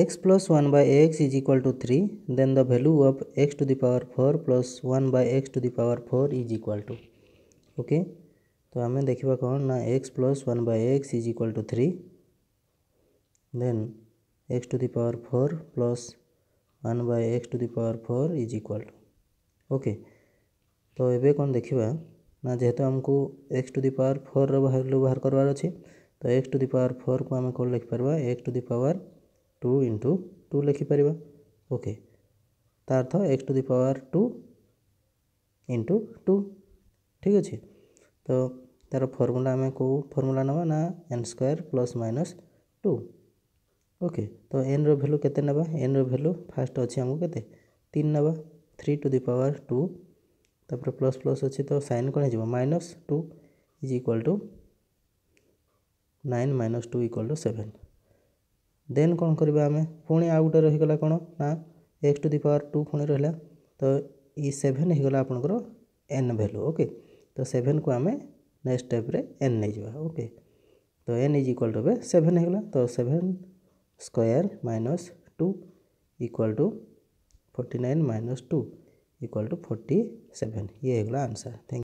x plus 1 by x is equal to 3 then the value of x to the power 4 plus 1 by x to the power 4 is equal to okay तो आम देखा कौन ना x plus 1 by x is equal to 3 then x to the power 4 plus 1 by x to the power 4 is equal to okay तो ये कौन देखा ना जेहेतु आमको x to the power 4 रो वैल्यू बाहर करवार अच्छे तो x to the power 4 को आम कौन लिखिपर x to the power two into two ଲେଖିପାରିବା ଓକେ ତା ଅର୍ଥ x to the power two into two ଠିକ୍ ଅଛି ତ ତା'ର ଫର୍ମୁଲା ଆମେ କେଉଁ ଫର୍ମୁଲା ନେବା ନା N square plus minus two okay ତ ଏନ୍ର ଭ୍ୟାଲୁ କେତେ ନେବା ଏନ୍ର ଭ୍ୟାଲୁ ଫାର୍ଷ୍ଟ ଅଛି ଆମକୁ କେତେ ତିନି ନେବା three to the power two तापर प्लस प्लस अच्छे तो सैन कौन हो minus two is equal to nine minus two equal to seven then କ'ଣ କରିବା ଆମେ ପୁଣି ଆଉ ଗୋଟେ ରହିଗଲା କ'ଣ ନା x to the power two ପୁଣି ରହିଲା ତ ଇ ସେଭେନ୍ ହେଇଗଲା ଆପଣଙ୍କର ଏନ୍ ଭ୍ୟାଲୁ ଓକେ ତ ସେଭେନ୍କୁ ଆମେ ନେକ୍ସଟ୍ ଷ୍ଟେପ୍ରେ ଏନ୍ ନେଇଯିବା ଓକେ ତ ଏନ୍ ଇଜ୍ ଇକ୍ୱାଲ୍ ଟୁ ଏବେ ସେଭେନ୍ ହେଇଗଲା ତ seven square minus two equal to forty nine minus two equal to forty seven ଇଏ ହେଇଗଲା ଆନ୍ସର୍ ଥ୍ୟାଙ୍କ